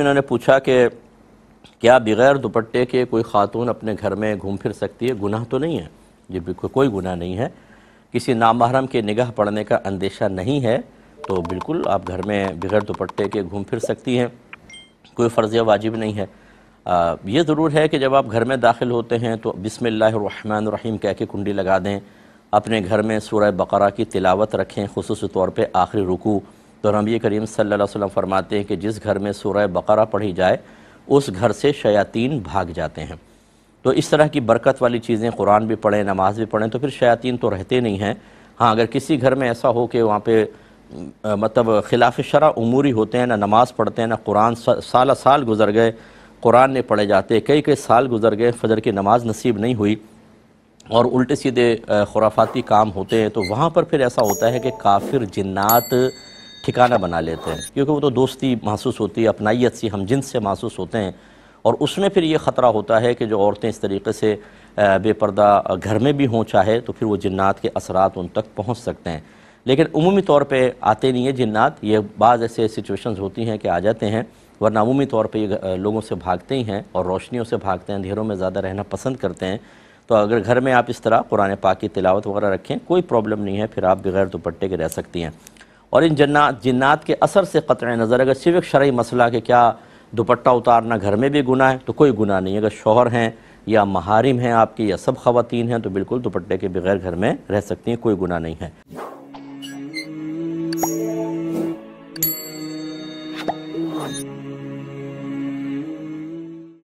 इन्होंने पूछा कि क्या बगैर दुपट्टे के कोई खातून अपने घर में घूम फिर सकती है गुनाह तो नहीं है जी बिल्कुल कोई गुनाह नहीं है किसी नामहरम के निगाह पड़ने का अंदेशा नहीं है तो बिल्कुल आप घर में बगैर दुपट्टे के घूम फिर सकती हैं कोई फ़र्ज़ वाजिब नहीं है आ, ये ज़रूर है कि जब आप घर में दाखिल होते हैं तो बिसमीम कह के कुंडी लगा दें अपने घर में सूरह बकरा की तिलावत रखें खसूस तौर पर आखिरी रुकू तो नबी करीम सल्लल्लाहु अलैहि वसल्लम फरमाते हैं कि जिस घर में सूरह बकरा पढ़ी जाए उस घर से शयातीन भाग जाते हैं तो इस तरह की बरकत वाली चीज़ें कुरान भी पढ़ें नमाज भी पढ़ें तो फिर शयातीन तो रहते नहीं हैं हाँ अगर किसी घर में ऐसा हो कि वहाँ पे मतलब खिलाफ शरा उमूरी होते हैं ना नमाज़ पढ़ते हैं ना कुरान साल साल गुजर गए कुरान ने पढ़े जाते कई कई साल गुजर गए फजर की नमाज नसीब नहीं हुई और उल्टे सीधे खुराफाती काम होते हैं तो वहाँ पर फिर ऐसा होता है कि काफिर जन्ात ठिकाना बना लेते हैं क्योंकि वो तो दोस्ती महसूस होती है अपनाइत सी हम जिन से महसूस होते हैं और उसमें फिर ये ख़तरा होता है कि जो औरतें इस तरीके से बेपर्दा घर में भी हों चाहे तो फिर वो जन्नात के असरात उन तक पहुँच सकते हैं लेकिन अमूमी तौर पर आते नहीं हैं जन्त ये बाज़ ऐसे सिचुएशन होती हैं कि आ जाते हैं वरना अमूमी तौर पर ये लोगों से भागते ही हैं और रोशनियों से भागते हैं अंधेरों में ज़्यादा रहना पसंद करते हैं तो अगर घर में आप इस तरह पुराने पाक की तिलावत वगैरह रखें कोई प्रॉब्लम नहीं है फिर आप बगैर दुपट्टे के रह सकती हैं और इन जन्ना जन्त के असर से क़त नज़र अगर सिर्फ एक शर्य मसला के क्या दुपट्टा उतारना घर में भी गुना है तो कोई गुना नहीं अगर शोहर हैं या महारिम हैं आपकी या सब खवतिन हैं तो बिल्कुल दुपट्टे के बगैर घर में रह सकती हैं कोई गुना नहीं है Thank you.